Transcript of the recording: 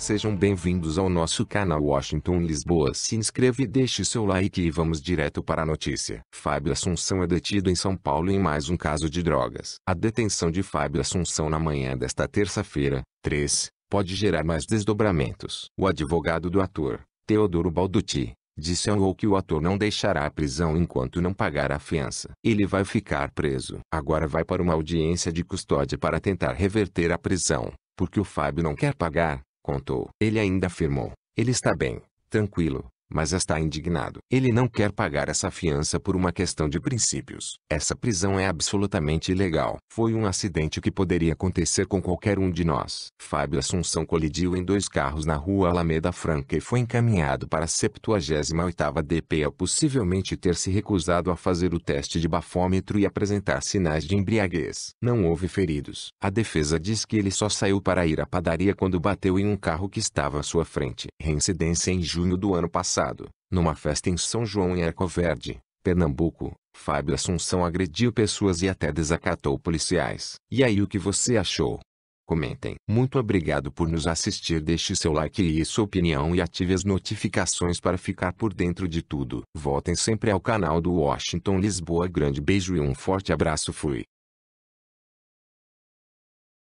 Sejam bem-vindos ao nosso canal Washington Lisboa. Se inscreva e deixe seu like e vamos direto para a notícia. Fábio Assunção é detido em São Paulo em mais um caso de drogas. A detenção de Fábio Assunção na manhã desta terça-feira, 3, pode gerar mais desdobramentos. O advogado do ator, Teodoro Balducci, disse ao UOL que o ator não deixará a prisão enquanto não pagar a fiança. Ele vai ficar preso. Agora vai para uma audiência de custódia para tentar reverter a prisão, porque o Fábio não quer pagar contou. Ele ainda afirmou: Ele está bem, tranquilo, mas está indignado. Ele não quer pagar essa fiança por uma questão de princípios. Essa prisão é absolutamente ilegal. Foi um acidente que poderia acontecer com qualquer um de nós. Fábio Assunção colidiu em dois carros na rua Alameda Franca e foi encaminhado para a 78ª DPA possivelmente ter se recusado a fazer o teste de bafômetro e apresentar sinais de embriaguez. Não houve feridos. A defesa diz que ele só saiu para ir à padaria quando bateu em um carro que estava à sua frente. Reincidência em junho do ano passado passado, numa festa em São João em Arcoverde, Pernambuco, Fábio Assunção agrediu pessoas e até desacatou policiais. E aí o que você achou? Comentem. Muito obrigado por nos assistir. Deixe seu like e sua opinião e ative as notificações para ficar por dentro de tudo. Voltem sempre ao canal do Washington Lisboa. Grande beijo e um forte abraço. Fui.